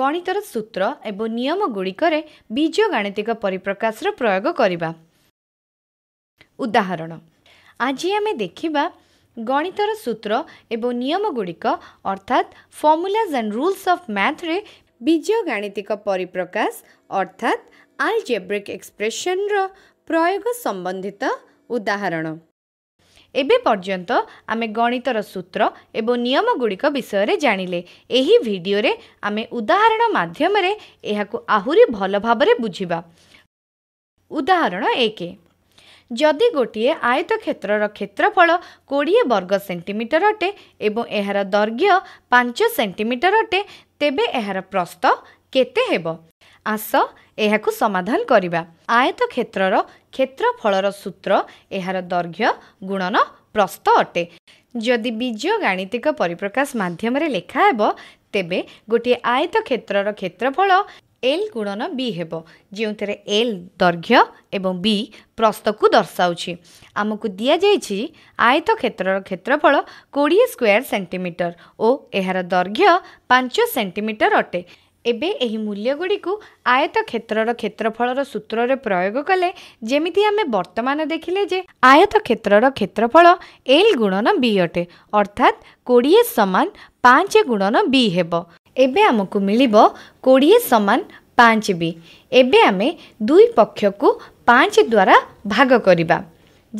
ଗଣିତର ସୂତ୍ର ଏବଂ ନିୟମଗୁଡ଼ିକରେ ବୀଜ ଗାଣିତିକ ପରିପ୍ରକାଶର ପ୍ରୟୋଗ କରିବା ଉଦାହରଣ ଆଜି ଆମେ ଦେଖିବା ଗଣିତର ସୂତ୍ର ଏବଂ ନିୟମଗୁଡ଼ିକ ଅର୍ଥାତ୍ ଫର୍ମୁଲାଜ୍ ଆଣ୍ଡ ରୁଲ୍ସ ଅଫ୍ ମ୍ୟାଥ୍ରେ ବୀଜ ଗାଣିତିକ ପରିପ୍ରକାଶ ଅର୍ଥାତ୍ ଆଲ୍ ଜେବ୍ରିକ୍ ଏକ୍ସପ୍ରେସନ୍ର ପ୍ରୟୋଗ ସମ୍ବନ୍ଧିତ ଉଦାହରଣ ଏବେ ପର୍ଯ୍ୟନ୍ତ ଆମେ ଗଣିତର ସୂତ୍ର ଏବଂ ନିୟମଗୁଡ଼ିକ ବିଷୟରେ ଜାଣିଲେ ଏହି ଭିଡ଼ିଓରେ ଆମେ ଉଦାହରଣ ମାଧ୍ୟମରେ ଏହାକୁ ଆହୁରି ଭଲ ଭାବରେ ବୁଝିବା ଉଦାହରଣ ଏକ ଯଦି ଗୋଟିଏ ଆୟତ କ୍ଷେତ୍ରର କ୍ଷେତ୍ରଫଳ କୋଡ଼ିଏ ବର୍ଗ ସେଣ୍ଟିମିଟର ଅଟେ ଏବଂ ଏହାର ଦୈର୍ଘ୍ୟ ପାଞ୍ଚ ସେଣ୍ଟିମିଟର ଅଟେ ତେବେ ଏହାର ପ୍ରସ୍ତ କେତେ ହେବ ଆସ ଏହାକୁ ସମାଧାନ କରିବା ଆୟତ କ୍ଷେତ୍ରର କ୍ଷେତ୍ରଫଳର ସୂତ୍ର ଏହାର ଦୈର୍ଘ୍ୟ ଗୁଣନ ପ୍ରସ୍ତ ଅଟେ ଯଦି ବୀଜ ଗାଣିତିକ ପରିପ୍ରକାଶ ମାଧ୍ୟମରେ ଲେଖା ହେବ ତେବେ ଗୋଟିଏ ଆୟତ କ୍ଷେତ୍ରର କ୍ଷେତ୍ରଫଳ ଏଲ୍ ଗୁଣନ ବି ହେବ ଯେଉଁଥିରେ ଏଲ୍ ଦୈର୍ଘ୍ୟ ଏବଂ ବି ପ୍ରସ୍ତକୁ ଦର୍ଶାଉଛି ଆମକୁ ଦିଆଯାଇଛି ଆୟତ କ୍ଷେତ୍ରର କ୍ଷେତ୍ରଫଳ କୋଡ଼ିଏ ସ୍କୋୟାର ସେଣ୍ଟିମିଟର ଓ ଏହାର ଦୈର୍ଘ୍ୟ ପାଞ୍ଚ ସେଣ୍ଟିମିଟର ଅଟେ ଏବେ ଏହି ମୂଲ୍ୟଗୁଡ଼ିକୁ ଆୟତ କ୍ଷେତ୍ରର କ୍ଷେତ୍ରଫଳର ସୂତ୍ରରେ ପ୍ରୟୋଗ କଲେ ଯେମିତି ଆମେ ବର୍ତ୍ତମାନ ଦେଖିଲେ ଯେ ଆୟତ କ୍ଷେତ୍ରର କ୍ଷେତ୍ରଫଳ ଏଲ୍ ଗୁଣନ ବି ଅଟେ ଅର୍ଥାତ୍ କୋଡ଼ିଏ ସମାନ ପାଞ୍ଚ ଗୁଣନ ବି ହେବ ଏବେ ଆମକୁ ମିଳିବ କୋଡ଼ିଏ ସମାନ ପାଞ୍ଚ ବି ଏବେ ଆମେ ଦୁଇ ପକ୍ଷକୁ ପାଞ୍ଚ ଦ୍ୱାରା ଭାଗ କରିବା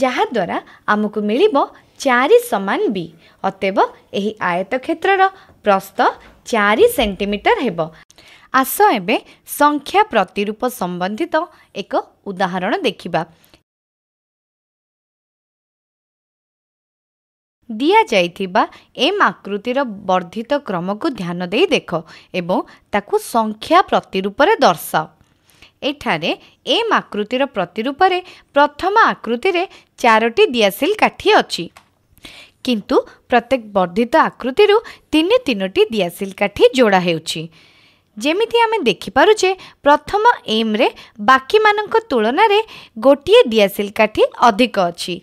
ଯାହାଦ୍ୱାରା ଆମକୁ ମିଳିବ ଚାରି ସମାନ ବି ଅତେବ ଏହି ଆୟତ କ୍ଷେତ୍ରର ପ୍ରସ୍ତ ଚାରି ସେଣ୍ଟିମିଟର ହେବ ଆସ ଏବେ ସଂଖ୍ୟା ପ୍ରତିରୂପ ସମ୍ବନ୍ଧିତ ଏକ ଉଦାହରଣ ଦେଖିବା ଦିଆଯାଇଥିବା ଏମ୍ ଆକୃତିର ବର୍ଦ୍ଧିତ କ୍ରମକୁ ଧ୍ୟାନ ଦେଇ ଦେଖ ଏବଂ ତାକୁ ସଂଖ୍ୟା ପ୍ରତିରୂପରେ ଦର୍ଶାଅ ଏଠାରେ ଏମ୍ ଆକୃତିର ପ୍ରତିରୂପରେ ପ୍ରଥମ ଆକୃତିରେ ଚାରୋଟି ଦିଆସିଲ୍ କାଠି ଅଛି କିନ୍ତୁ ପ୍ରତ୍ୟେକ ବର୍ଦ୍ଧିତ ଆକୃତିରୁ ତିନି ତିନୋଟି ଦିଆସିଲ୍ କାଠି ଯୋଡ଼ା ହେଉଛି ଯେମିତି ଆମେ ଦେଖିପାରୁଛେ ପ୍ରଥମ ଏମ୍ରେ ବାକିମାନଙ୍କ ତୁଳନାରେ ଗୋଟିଏ ଦିଆସିଲ୍ କାଠି ଅଧିକ ଅଛି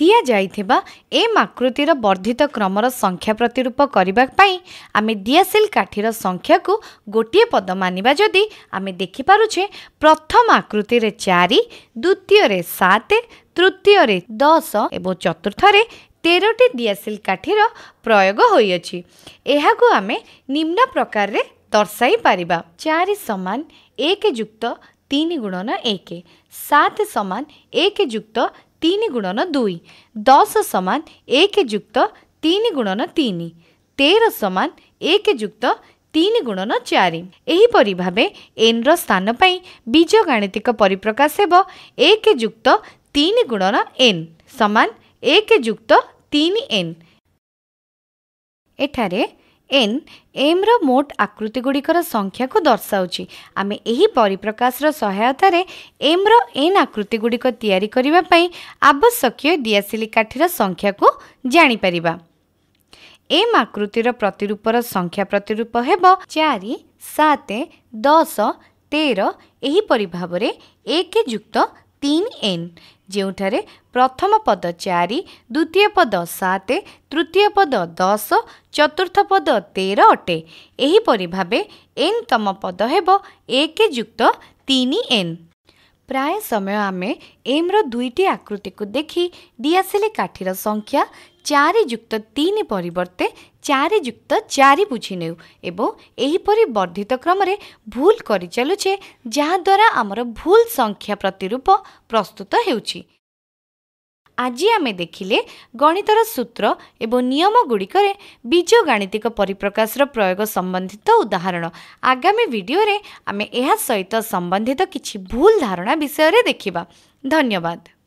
ଦିଆଯାଇଥିବା ଏମ୍ ଆକୃତିର ବର୍ଦ୍ଧିତ କ୍ରମର ସଂଖ୍ୟା ପ୍ରତିରୂପ କରିବା ପାଇଁ ଆମେ ଦିଆସିଲ୍ କାଠିର ସଂଖ୍ୟାକୁ ଗୋଟିଏ ପଦ ମାନିବା ଯଦି ଆମେ ଦେଖିପାରୁଛେ ପ୍ରଥମ ଆକୃତିରେ ଚାରି ଦ୍ୱିତୀୟରେ ସାତ ତୃତୀୟରେ ଦଶ ଏବଂ ଚତୁର୍ଥରେ ତେରଟି ଦିଆସିଲ୍ କାଠିର ପ୍ରୟୋଗ ହୋଇଅଛି ଏହାକୁ ଆମେ ନିମ୍ନ ପ୍ରକାରରେ ଦର୍ଶାଇ ପାରିବା ଚାରି ସମାନ ଏକ ଯୁକ୍ତ ତିନି ଗୁଣନ ଏକ ସାତ ସମାନ ଏକ ଯୁକ୍ତ ତିନି ଗୁଣନ ଦୁଇ ଦଶ ସମାନ ଏକ ଯୁକ୍ତ ତିନି ଗୁଣନ ତିନି ତେର ସମାନ ଏକ ଯୁକ୍ତ ତିନି ଗୁଣନ ଚାରି ଏହିପରି ଭାବେ ଏନ୍ର ସ୍ଥାନ ପାଇଁ ବୀଜ ଗାଣିତିକ ପରିପ୍ରକାଶ ହେବ ଏକ ଯୁକ୍ତ ତିନି ଗୁଣନ ଏନ୍ ସମାନ ଏକ ଯୁକ୍ତ ତିନି ଏନ୍ ଏଠାରେ ଏନ୍ ଏମ୍ର ମୋଟ ଆକୃତିଗୁଡ଼ିକର ସଂଖ୍ୟାକୁ ଦର୍ଶାଉଛି ଆମେ ଏହି ପରିପ୍ରକାଶର ସହାୟତାରେ ଏମ୍ର ଏନ୍ ଆକୃତିଗୁଡ଼ିକ ତିଆରି କରିବା ପାଇଁ ଆବଶ୍ୟକୀୟ ଦିଆସିଲି କାଠିର ସଂଖ୍ୟାକୁ ଜାଣିପାରିବା ଏମ୍ ଆକୃତିର ପ୍ରତିରୂପର ସଂଖ୍ୟା ପ୍ରତିରୂପ ହେବ ଚାରି ସାତ ଦଶ ତେର ଏହିପରି ଭାବରେ ଏକ ଯୁକ୍ତ ତିନି ଏନ୍ ଯେଉଁଠାରେ ପ୍ରଥମ ପଦ ଚାରି ଦ୍ୱିତୀୟ ପଦ ସାତ ତୃତୀୟ ପଦ ଦଶ ଚତୁର୍ଥ ପଦ ତେର ଅଟେ ଏହିପରି ଭାବେ ଏନ୍ ତମ ପଦ ହେବ ଏକ ଯୁକ୍ତ ତିନି ଏନ୍ ପ୍ରାୟ ସମୟ ଆମେ ଏମ୍ର ଦୁଇଟି ଆକୃତିକୁ ଦେଖି ଦିଆସିଲି କାଠିର ସଂଖ୍ୟା ଚାରି ଯୁକ୍ତ ତିନି ପରିବର୍ତ୍ତେ ଚାରି ଯୁକ୍ତ ଚାରି ବୁଝିନେଉ ଏବଂ ଏହିପରି ବର୍ଦ୍ଧିତ କ୍ରମରେ ଭୁଲ କରିଚାଲୁଛେ ଯାହାଦ୍ୱାରା ଆମର ଭୁଲ ସଂଖ୍ୟା ପ୍ରତିରୂପ ପ୍ରସ୍ତୁତ ହେଉଛି ଆଜି ଆମେ ଦେଖିଲେ ଗଣିତର ସୂତ୍ର ଏବଂ ନିୟମ ଗୁଡ଼ିକରେ ନିୟମଗୁଡ଼ିକରେ ଗାଣିତିକ ପରିପ୍ରକାଶର ପ୍ରୟୋଗ ସମ୍ବନ୍ଧିତ ଉଦାହରଣ ଆଗାମୀ ଭିଡ଼ିଓରେ ଆମେ ଏହା ସହିତ ସମ୍ବନ୍ଧିତ କିଛି ଭୁଲ ଧାରଣା ବିଷୟରେ ଦେଖିବା ଧନ୍ୟବାଦ